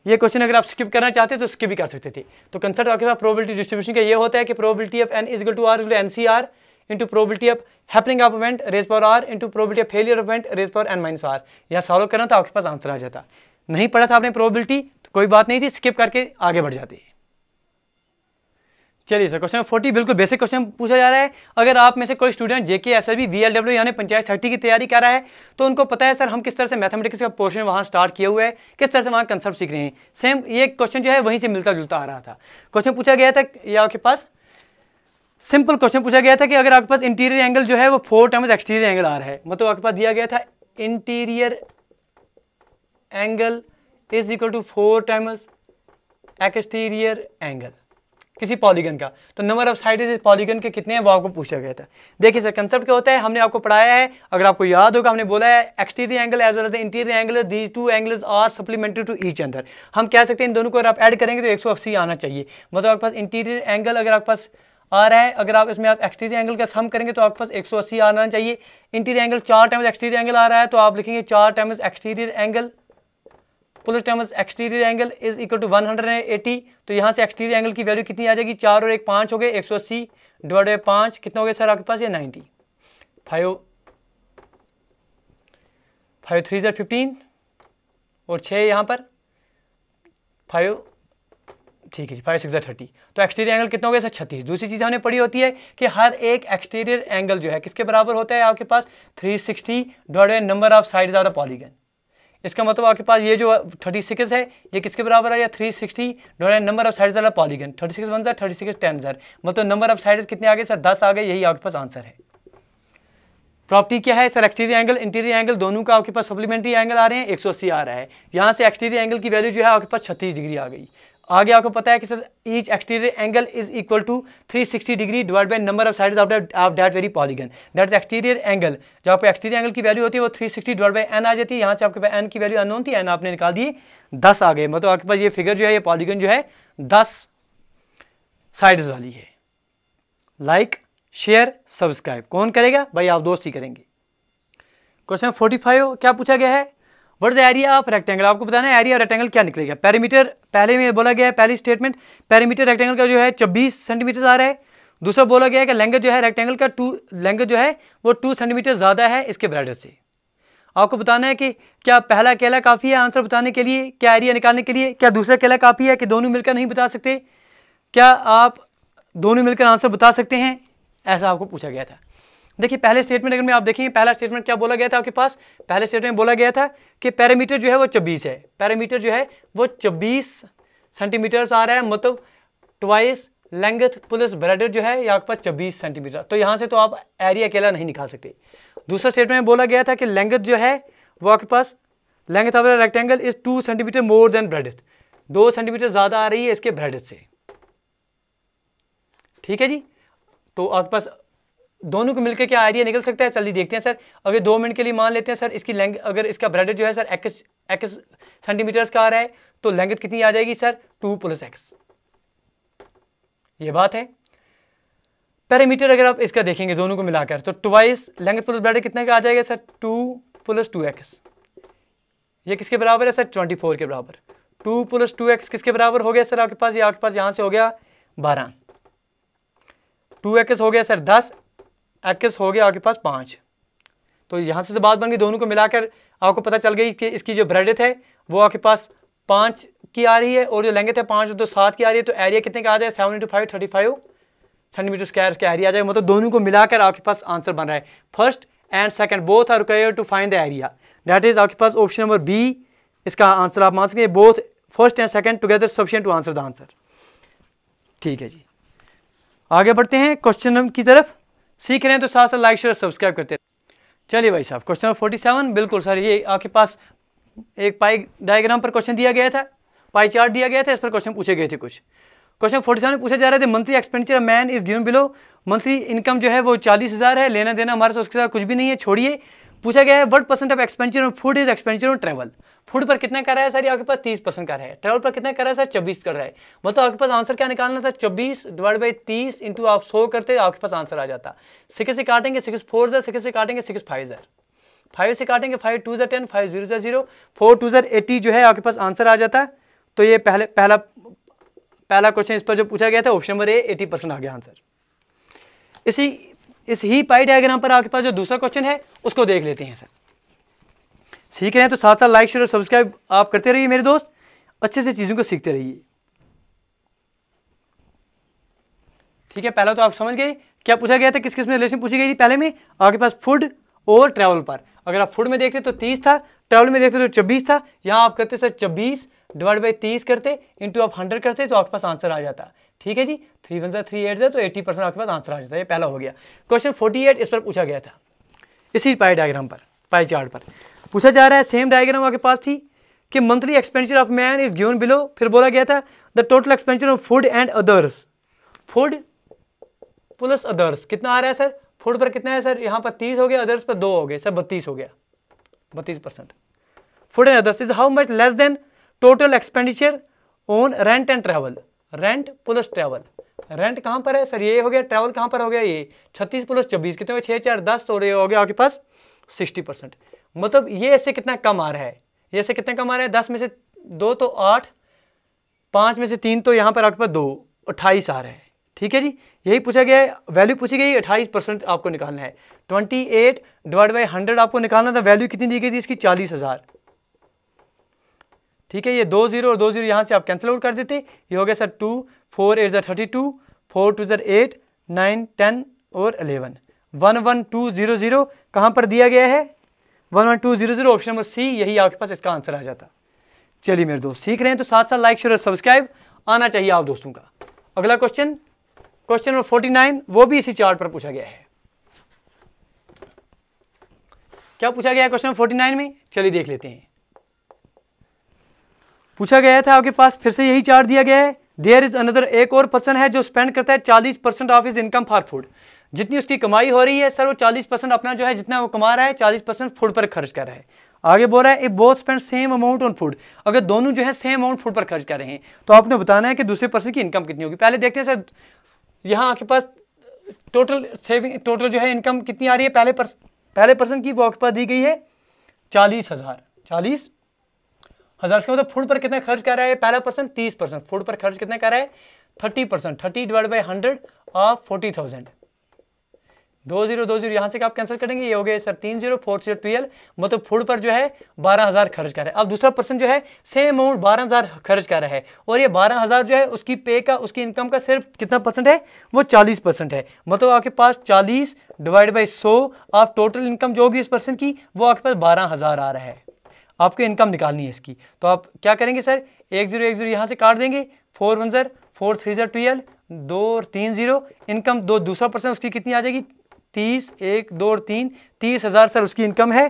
ये क्वेश्चन अगर आप स्किप करना चाहते तो स्किप भी कर सकते थे तो कंसर्ट आपके पास प्रोबिलिटी डिस्ट्रीब्यूशन का ये होता है कि probability of N equal to R N C R into probability of happening of event raise power R into probability of failure of event raise power N minus R यहाँ solve करना तो आपके पास आंसर आ जाता नहीं पढ़ा था आपने प्रोबिलिटी तो कोई बात नहीं थी स्किप करके आगे बढ़ जाती है चलिए सर क्वेश्चन फोर्टी बिल्कुल बेसिक क्वेश्चन पूछा जा रहा है अगर आप में से कोई student JK S L B V L W यानी पंचायत सर्टी की तैयारी कर रहा है तो उनको पता है सर हम किस तरह से मैथमेटिक्स का पोर्शन वहाँ स्टार्ट किया हुआ है किस तरह से वहाँ कंसेप्ट सीख रहे हैं सेम ये क्वेश्चन जो है वहीं से मिलता जुलता आ रहा था क्वेश्चन पूछा गया था या आपके पास सिंपल क्वेश्चन पूछा गया था कि अगर आपके पास इंटीरियर एंगल जो है वो फोर टाइम्स एक्सटीरियर एंगल आ रहा है मतलब आपके पास दिया गया था interior angle is equal to four times exterior angle किसी पॉलीगन का तो नंबर ऑफ साइड इस पॉलीगन के कितने हैं वो आपको पूछा गया था देखिए सर कंसेप्ट क्या होता है हमने आपको पढ़ाया है अगर आपको याद होगा हमने बोला है exterior angle as well as interior angle these two angles are supplementary to each अंदर हम कह सकते हैं इन दोनों को अगर आप ऐड करेंगे तो एक सौ अस्सी आना चाहिए मतलब आपके पास इंटीरियर एंगल अगर आपके पास आ रहा है अगर आप इसमें आप एक्सटीरियर एंगल का सम करेंगे तो आपके पास 180 आना चाहिए इंटीरियर एंगल चार टाइम्स एक्सटीरियर एंगल आ रहा है तो आप लिखेंगे चार times exterior angle plus times exterior angle is equal to 180 तो यहाँ से एक्सटीरियर एंगल की वैल्यू कितनी आ जाएगी चार और एक पाँच हो गए एक सौ अस्सी डिवाइड बाई पाँच कितना हो गया सर आपके पास ये 90 फाइव फाइव थ्री ज़र फिफ्टीन और छः यहाँ पर फाइव ठीक है जी फाइव सिक्स थर्टी तो एक्सटीरियर एंगल कितना हो गया सर छत्तीस दूसरी चीज़ हमने पढ़ी होती है कि हर एक एक्सटीरियर एंगल जो है किसके बराबर होता है आपके पास three sixty divide number of side of the polygon इसका मतलब आपके पास ये जो 36 है ये किसके बराबर है या 360 sixty number of side polygon 36 six one sir thirty six ten sir मतलब नंबर ऑफ साइड कितने आ गए सर 10 आ गए यही आपके पास आंसर है प्रॉपर्टी क्या है sir exterior angle interior angle दोनों का आपके पास सप्लीमेंट्री एंगल आ रहे हैं 180 आ रहा है यहाँ से एक्सटीरियर एंगल की वैल्यू जो है आपके पास छत्तीस डिग्री आ गई आगे आपको पता है कि sir each exterior angle is equal to 360 degree divide by number of sides of that very polygon that exterior angle जो आपको एक्सटीरियर एंगल की वैल्यू होती है वो 360 सिक्सटी डिवाइड बाई एन आ जाती है यहाँ से आपके पास एन की वैल्यू अनोन थी एन आपने निकाल दी दस आ गए मतलब आपके पास ये फिगर जो है ये पॉलीगन जो है दस साइड्स वाली है लाइक शेयर सब्सक्राइब कौन करेगा भाई आप दोस्त ही करेंगे क्वेश्चन फोर्टी फाइव क्या पूछा गया है what the area of rectangle आपको बताना है एरिया रेक्टेंगल क्या निकलेगा पैरामीटर पहले में बोला गया है पहली स्टेटमेंट पैरामीटर रेक्टेंगल का जो है छब्बीस सेंटीमीटर आ रहा है दूसरा बोला गया है कि लेंगे जो है रेक्टेंगल का टू लेंगे जो है वो टू सेंटीमीटर ज़्यादा है इसके ब्राइडर से आपको बताना है कि क्या पहला केला काफ़ी है आंसर बताने के लिए क्या एरिया निकालने के लिए क्या दूसरा केला काफ़ी है कि दोनों मिलकर नहीं बता सकते क्या आप दोनों मिलकर आंसर बता सकते हैं ऐसा आपको पूछा गया था देखिए पहले स्टेटमेंट अगर मैं आप देखेंगे पहला स्टेटमेंट क्या बोला गया था आपके पास पहले स्टेटमेंट बोला गया था कि पैरामीटर जो है वो चौबीस है पैरामीटर जो है वो चौबीस सेंटीमीटर्स आ रहा है मतलब ट्वाइस लेंगथ प्लस ब्रेडर जो है ये आपके पास चौबीस सेंटीमीटर तो यहाँ से तो आप एरिया अकेला नहीं निकाल सकते दूसरा स्टेटमेंट में बोला गया था कि लेंगथ जो है वो आपके पास length of rectangle is two centimetre more than breadth दो सेंटीमीटर ज़्यादा आ रही है इसके ब्रेडथ से ठीक है जी तो आपके पास दोनों को मिलकर क्या आइडिया निकल सकता है जल्दी देखते हैं सर अगर दो मिनट के लिए मान लेते हैं सर इसकी लेंग अगर इसका ब्रेड जो है सर एक्स एक्स सेंटीमीटर्स का आ रहा है तो लेंगत कितनी आ जाएगी सर टू प्लस एक्स ये बात है पैरामीटर अगर आप इसका देखेंगे दोनों को मिलाकर तो ट्वाइस लेंथ प्लस ब्रेड कितने का आ जाएगा sir two plus two X ये किसके बराबर है सर ट्वेंटी फोर के बराबर टू प्लस टू एक्स किसके बराबर हो गया सर आपके पास ये आपके पास यहाँ से हो गया बारह टू एक्स हो गया सर दस इक्कीस हो गया आपके पास पाँच तो यहाँ से तो बात बन गई दोनों को मिलाकर आपको पता चल गई कि इसकी जो ब्रेडिथ है वो आपके पास पाँच की आ रही है और जो लेंगथ है पाँच तो सात की आ रही है तो एरिया कितने का आ जाए seven into five thirty five centimetre square का एरिया आ जाएगा मतलब दोनों को मिलाकर आपके पास आंसर बन रहा है first and second both are require to find the area that is आपके पास ऑप्शन नंबर बी इसका आंसर आप मान सकते both first and second together sufficient to answer the answer ठीक है जी आगे बढ़ते हैं क्वेश्चन की तरफ सीख रहे हैं तो साथ साथ लाइक शेयर सब्सक्राइब करते चलिए भाई साहब क्वेश्चन नंबर फोर्टी सेवन बिल्कुल सर ये आपके पास एक पाई डायग्राम पर क्वेश्चन दिया गया था पाई चार्ट दिया गया था इस पर क्वेश्चन पूछे गए थे कुछ क्वेश्चन फोर्टी सेवन पूछा जा रहा था monthly expenditure man is given below monthly income जो है वो चालीस हज़ार है लेना देना हमारे साथ उसके साथ कुछ भी नहीं है छोड़िए पूछा गया है what percent of expenditure on food is expenditure on travel food पर कितना कर रहा है सर आपके पास तीस परसेंट कर रहा है ट्रेवल पर कितना कर रहा है सर चौबीस कर रहा है मतलब आपके पास आंसर क्या निकालना था चौबीस डिवाइड बाई तीस इंटू आप सो करते आपके पास आंसर आ जाता सिक्स से काटेंगे सिक्स फोर जर सिक्स से काटेंगे सिक्स फाइव जर फाइव से काटेंगे फाइव टू जर टेन फाइव जीरो जर जीरो फोर टू जर एटी जो है आपके पास आंसर आ जाता तो ये पहले पहला पहला क्वेश्चन इस पर जो पूछा गया था option number A eighty percent आ गया आंसर इसी इस ही पाई डायग्राम पर आपके पास जो दूसरा क्वेश्चन है उसको देख लेते हैं सर सीख रहे हैं तो साथ साथ लाइक शेयर और सब्सक्राइब आप करते रहिए मेरे दोस्त अच्छे से चीज़ों को सीखते रहिए ठीक है पहला तो आप समझ गए क्या पूछा गया था किस किस में रिलेशन पूछी गई थी पहले में आपके पास फूड और ट्रैवल पर अगर आप फूड में देखते तो तीस था ट्रैवल में देखते तो छब्बीस था यहाँ आप करते सर छब्बीस डिवाइड बाई तीस करते इंटू आप हंड्रेड करते तो आपके पास आंसर आ जाता ठीक है जी थ्री वन सा थ्री एट है तो एट्टी परसेंट आपके पास आंसर आ जाता है ये पहला हो गया क्वेश्चन फोर्टी एट इस पर पूछा गया था इसी पाई डायग्राम पर पाई चार्ट पर पूछा जा रहा है सेम डायग्राम आपके पास थी कि monthly expenditure of man is given below फिर बोला गया था the total expenditure of food and others food plus others कितना आ रहा है सर फूड पर कितना है सर यहाँ पर तीस हो गया अदर्स पर दो हो गए सर बत्तीस हो गया बत्तीस percent food and others is how much less than total expenditure on rent and travel rent plus travel rent कहाँ पर है सर ये हो गया ट्रैवल कहाँ पर हो गया ये छत्तीस प्लस छब्बीस कितने छः चार दस तो ये हो गया आपके पास सिक्सटी परसेंट मतलब ये ऐसे कितना कम आ रहा है ये ऐसे कितना कम आ रहा है दस में से दो तो आठ पाँच में से तीन तो यहाँ पर आपके पास दो अट्ठाईस आ रहा है ठीक है जी यही पूछा गया है वैल्यू पूछी गई अट्ठाईस परसेंट आपको निकालना है twenty eight divide by hundred आपको निकालना था वैल्यू कितनी दी गई थी इसकी चालीस हज़ार ठीक है ये दो जीरो और दो जीरो यहाँ से आप कैंसिल आउट कर देते ये हो गया सर टू फोर एट ज़र थर्टी टू फोर टू ज़र एट नाइन टेन और eleven one one two zero zero कहाँ पर दिया गया है one one two zero zero option number C यही आपके पास इसका आंसर आ जाता चलिए मेरे दोस्त सीख रहे हैं तो साथ साथ लाइक शेयर और सब्सक्राइब आना चाहिए आप दोस्तों का अगला question question number forty nine वो भी इसी चार्ट पर पूछा गया है क्या पूछा गया है क्वेश्चन फोर्टी नाइन में चलिए देख लेते हैं पूछा गया था आपके पास फिर से यही चार्ट दिया गया है देयर इज अनदर एक और पर्सन है जो स्पेंड करता है चालीस percent of his income for food जितनी उसकी कमाई हो रही है सर वो चालीस परसेंट अपना जो है जितना वो कमा रहा है चालीस परसेंट फूड पर खर्च कर रहा है आगे बोल रहा है both spend same amount on food अगर दोनों जो है सेम अमाउंट फूड पर खर्च कर रहे हैं तो आपने बताना है कि दूसरे पर्सन की इनकम कितनी होगी पहले देखते हैं सर यहाँ आपके पास टोटल सेविंग टोटल जो है इनकम कितनी आ रही है पहले पर्सन पहले पर्सन की वो आपके पास दी गई है चालीस हज़ार चालीस हजार इसका मतलब फूड पर कितना खर्च कर रहा है पहला परसेंट तीस परसेंट फूड पर खर्च कितना कर रहा है thirty percent thirty divide by hundred of forty thousand दो जीरो दो जीरो यहाँ से आप कैंसिल करेंगे ये हो गए सर तीन जीरो फोर जीरो ट्वेल्व मतलब फूड पर जो है बारह हज़ार खर्च कर रहा है अब दूसरा पर्सन जो है सेम अमाउंट बारह हज़ार खर्च कर रहा है और ये बारह हज़ार जो है उसकी पे का उसकी इनकम का सिर्फ कितना परसेंट है वो चालीस परसेंट है मतलब आपके पास चालीस डिवाइड बाई सौ आप टोटल इनकम जो होगी इस पर्सन की वो आपके पास बारह हज़ार आ रहा है आपको इनकम निकालनी है इसकी तो आप क्या करेंगे सर एक जीरो एक जीरो यहाँ से काट देंगे फोर वन ज़र फोर थ्री ज़र ट्वेल्व दो और तीन जीरो इनकम दो दूसरा परसेंट उसकी कितनी आ जाएगी तीस एक दो और तीन तीस हज़ार सर उसकी इनकम है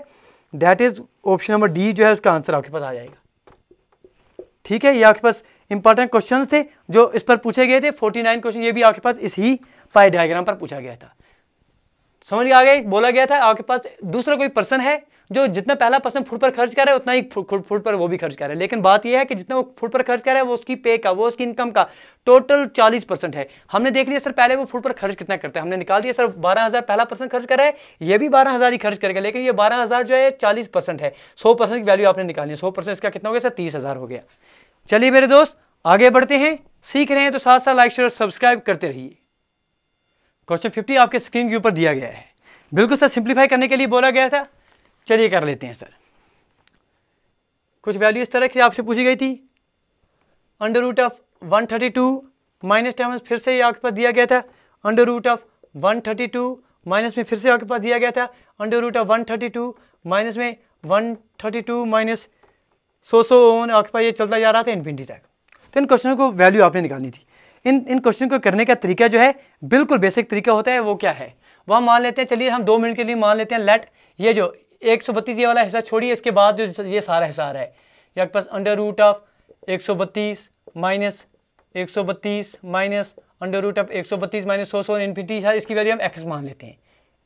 that is option number D जो है उसका आंसर आपके पास आ जाएगा ठीक है ये आपके पास इंपॉर्टेंट क्वेश्चन थे जो इस पर पूछे गए थे फोर्टी नाइन क्वेश्चन ये भी आपके पास इस ही पाई डायग्राम पर पूछा गया था समझ के आ गए बोला गया था आपके पास दूसरा कोई पर्सन है जो जितना पहला पर्सन फूड पर खर्च कर रहा है उतना ही फूड पर वो भी खर्च कर रहा है लेकिन बात यह है कि जितना वो फूड पर खर्च कर रहा है वो उसकी पे का वो उसकी इनकम का टोटल चालीस परसेंट है हमने देख लिया सर पहले वो फूड पर खर्च कितना करता है हमने निकाल दिया सर बारह हज़ार पहला पर्सन खर्च कर रहा है ये भी बारह हज़ार ही खर्च करेगा लेकिन ये बारह हज़ार जो है चालीस परसेंट है सौ परसेंट की वैल्यू आपने निकाली है सौ परसेंट इसका कितना हो गया सर तीस हज़ार हो गया चलिए मेरे दोस्त आगे बढ़ते हैं सीख रहे हैं तो साथ साथ लाइक शेयर और सब्सक्राइब करते रहिए क्वेश्चन फिफ्टी आपके स्क्रीन के ऊपर दिया गया है बिल्कुल सर सिंप्लीफाई करने के लिए बोला गया था चलिए कर लेते हैं सर कुछ वैल्यू इस तरह की आपसे पूछी गई थी under root of one thirty two minus time फिर से ये आपके पास दिया गया था under root of one thirty two minus में फिर से आपके पास दिया गया था under root of one thirty two minus में one thirty two minus so so on आपके पास ये चलता जा रहा था इन्फिनिटी तक तो इन क्वेश्चनों को वैल्यू आपने निकालनी थी इन इन क्वेश्चन को करने का तरीका जो है बिल्कुल बेसिक तरीका होता है वो क्या है वह मान लेते हैं चलिए हम दो मिनट के लिए मान लेते हैं लेट ये जो एक सौ बत्तीस ये वाला हिस्सा छोड़िए इसके बाद जो ये सारा हिस्सा आ रहा है ये आपके पास अंडर रूट ऑफ एक सौ बत्तीस माइनस एक सौ बत्तीस माइनस अंडर रूट ऑफ एक सौ बत्तीस माइनस सौ सौ इन्फिनिटी है इसकी वैल्यू हम एक्स मान लेते हैं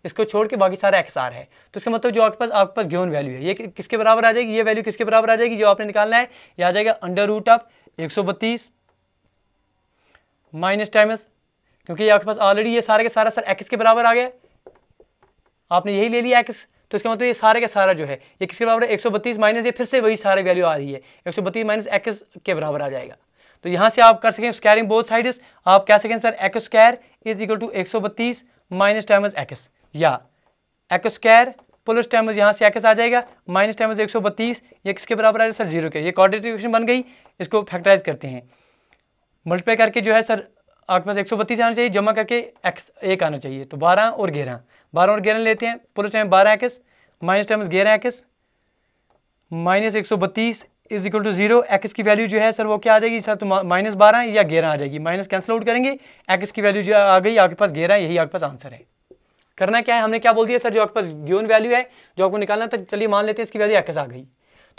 इसको छोड़ के बाकी सारा एक्स आर है तो इसका मतलब जो आपके पास आपके पास ग्योन वैल्यू है ये किसके बराबर आ जाएगी ये वैल्यू किसके बराबर आ जाएगी जो आपने निकालना है ये आ जाएगा अंडर रूट ऑफ एक सौ बत्तीस माइनस टाइमस क्योंकि आपके पास ऑलरेडी ये सारे के सारा सर एक्स के बराबर आ गया आपने यही ले लिया एक्स तो इसका मतलब ये सारे का सारा जो है ये किसके बराबर है एक सौ बत्तीस माइनस ये फिर से वही सारे वैल्यू आ रही है एक सौ बत्तीस माइनस एक्स के बराबर आ जाएगा तो यहाँ से आप कर सकें स्क्वायरिंग बोथ साइड आप कह सकें sir x square is equal to एक सौ बत्तीस माइनस टाइमस एक्स या एक्स स्क्वायर प्लस टाइमस यहाँ से एक्स आ जाएगा माइनस टाइमस एक सौ बत्तीस ये किसके बराबर आ जाएगा सर जीरो के ये कॉर्डिनेट इक्वेशन बन गई इसको फैक्टराइज करते हैं मल्टीप्लाई करके जो है सर आपके पास एक सौ बत्तीस आना चाहिए जमा करके एक्स एक आना चाहिए तो बारह और ग्यारह बारह और ग्यारह लेते हैं प्लस टाइम बारह एक्स माइनस टाइम ग्यारह एक्स माइनस एक सौ बत्तीस is equal to zero x की वैल्यू जो है सर वो क्या आ जाएगी सर तो माइनस बारह या ग्यारह आ जाएगी माइनस कैंसिल आउट करेंगे एक्स की वैल्यू जो आ गई आपके पास ग्यारह यही आपके पास आंसर है करना क्या है हमने क्या बोल दिया सर जो आपके पास ग्योन वैल्यू है जो आपको निकालना था चलिए मान लेते हैं इसकी वैल्यू एक्स आ गई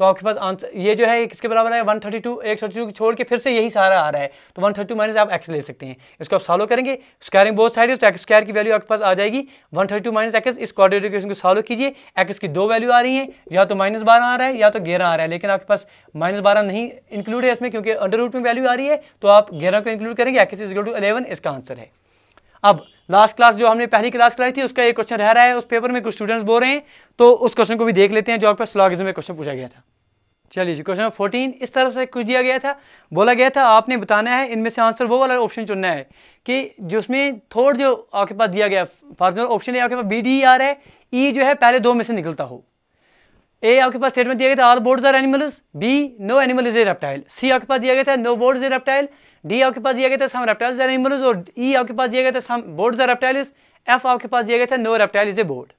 तो आपके पास आंसर ये जो है किसके बराबर है वन थर्टी टू एक थर्टी टू छोड़ के फिर से यही सारा आ रहा है तो वन थर्टी टू माइनस आप एक्स ले सकते हैं इसको आप सॉल्व करेंगे स्क्वायरिंग बोथ साइड तो एक्स स्क्वायर की वैल्यू आपके पास आ जाएगी one thirty two minus x इस क्वाड्रेटिक इक्वेशन को सॉल्व कीजिए एक्स की दो वैल्यू आ रही है या तो माइनस बारह आ रहा है या तो ग्यारह आ रहा है लेकिन आपके पास माइनस बारह नहीं इंक्लूड है इसमें क्योंकि अंडर रूट में वैल्यू आ रही है तो आप ग्यारह को इंक्लूड करेंगे एक्स इज टू अलेवन इसका आंसर है अब लास्ट क्लास जो हमने पहली क्लास कराई थी उसका एक क्वेश्चन रह रहा है उस पेपर में कुछ स्टूडेंट्स बोल रहे हैं तो उस क्वेश्चन को भी देख लेते हैं जो आपका स्लॉगिज्म में क्वेश्चन पूछा गया था चलिए जी क्वेश्चन नंबर फोर्टीन इस तरह से कुछ दिया गया था बोला गया था आपने बताना है इनमें से आंसर वो वाला ऑप्शन चुनना है कि जिसमें थोड़ जो आपके पास दिया गया फार्मूला ऑप्शन है आपके पास बी डी आर है ई e जो है पहले दो में से निकलता हो ए आपके पास स्टेटमेंट दिया गया था all bird are animals B no animal is a reptile C आपके पास दिया गया था no bird is a reptile D आपके पास दिया गया था सम रेप्टाइल आर एनिमल्स और ई e आपके पास दिया गया था some bird are reptiles F आपके पास दिया गया था no reptile is a bird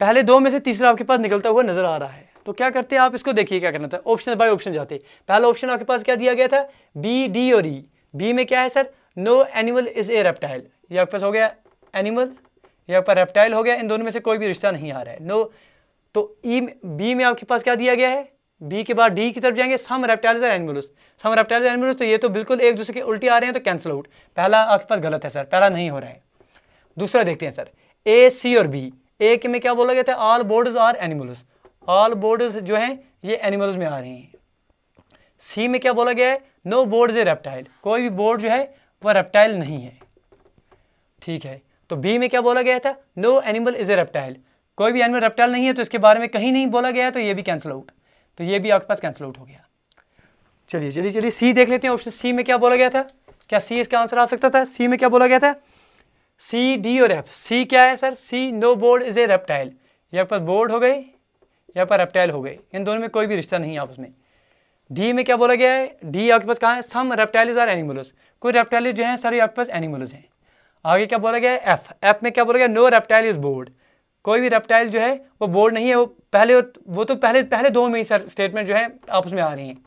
पहले दो में से तीसरा आपके पास निकलता हुआ नजर आ रहा है तो क्या करते हैं आप इसको देखिए क्या करना था ऑप्शन बाय ऑप्शन जाते पहला ऑप्शन आपके पास क्या दिया गया था बी डी और ई e. बी में क्या है sir no animal is a reptile ये आपके पास हो गया एनिमल ये आपका रेप्टाइल हो गया इन दोनों में से कोई भी रिश्ता नहीं आ रहा है नो no, तो ई e बी में आपके पास क्या दिया गया है बी के बाद डी की तरफ जाएंगे सम रेप्टाइल्स और एनिमल्स सम रेप्टाइल्स एनिमल्स तो ये तो बिल्कुल एक दूसरे के उल्टी आ रहे हैं तो कैंसिल आउट पहला आपके पास गलत है सर पहला नहीं हो रहा है दूसरा देखते हैं सर ए सी और बी ए के में क्या बोला गया था all birds are animals all bird जो हैं ये एनिमल्स में आ रहे हैं सी में क्या बोला गया है no bird is a reptile कोई भी बोर्ड जो है वह रेप्टाइल नहीं है ठीक है तो बी में क्या बोला गया था no animal is a reptile कोई भी एनिमल रेप्टाइल नहीं है तो इसके बारे में कहीं नहीं बोला गया है तो ये भी कैंसिल आउट तो ये भी आपके पास कैंसिल आउट हो गया चलिए चलिए चलिए सी देख लेते हैं ऑप्शन सी में क्या बोला गया था क्या सी इसका आंसर आ सकता था सी में क्या बोला गया था सी डी और एफ सी क्या है sir C no bird is a reptile ये आपके पास बोर्ड हो गई यहाँ पर रेप्टाइल हो गए इन दोनों में कोई भी रिश्ता नहीं है आपस में डी में क्या बोला गया है डी आपके पास कहाँ है सम रेप्टाइलिज आर एनिमल्स कोई रेप्टाइलिज जो है सारे आपके पास एनिमल्स हैं आगे क्या बोला गया है एफ एफ में क्या बोला गया नो रेप्टाइल इज बोर्ड कोई भी रेप्टाइल जो है वो बोर्ड नहीं है वो पहले वो तो पहले पहले दो में ही सर स्टेटमेंट जो है आपस में आ रही हैं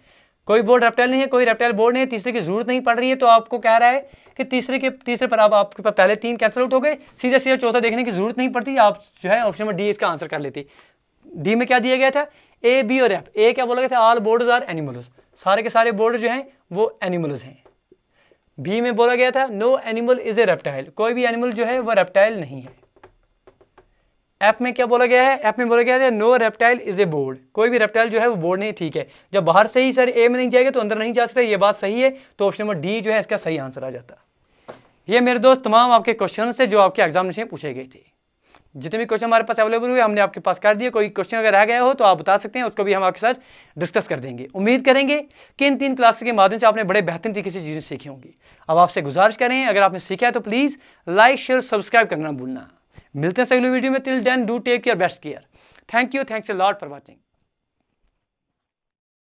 कोई बोर्ड रेप्टाइल नहीं है कोई रेप्टाइल बोर्ड नहीं है तीसरे की जरूरत नहीं पड़ रही है तो आपको कह रहा है कि तीसरे के तीसरे पर आप आपके पास पहले तीन कैंसिल आउट हो गए सीधे सीधे चौथा देखने की जरूरत नहीं पड़ती आप जो है ऑप्शन नंबर डी इसका आंसर कर लेती डी में क्या दिया गया था ए बी और एफ ए क्या बोला गया था ऑल बोर्ड आर एनिमल्स सारे के सारे बोर्ड जो हैं वो एनिमल्स हैं बी में बोला गया था no animal is a reptile कोई भी एनिमल जो है वह रेप्टाइल नहीं है एफ में क्या बोला गया है एफ में बोला गया था no reptile is a bird कोई भी रेप्टाइल जो है वो बोर्ड नहीं ठीक है जब बाहर से ही सर ए में नहीं जाएगा तो अंदर नहीं जा सकता ये बात सही है तो ऑप्शन नंबर डी जो है इसका सही आंसर आ जाता ये मेरे दोस्त तमाम आपके क्वेश्चन थे जो आपके एग्जामिनेशन में पूछे गए थे जितने भी क्वेश्चन हमारे पास अवेलेबल हुए हमने आपके पास कर दिए कोई क्वेश्चन अगर रह गया हो तो आप बता सकते हैं उसको भी हम आपके साथ डिस्कस कर देंगे उम्मीद करेंगे कि इन तीन क्लास के माध्यम से आपने बड़े बेहतरीन तरीके से चीज़ें सीखी होंगी अब आपसे गुजारिश करें अगर आपने सीखा है तो प्लीज़ लाइक शेयर सब्सक्राइब करना भूलना मिलते हैं अगले वीडियो में till then do take care best care thank you thanks a lot for watching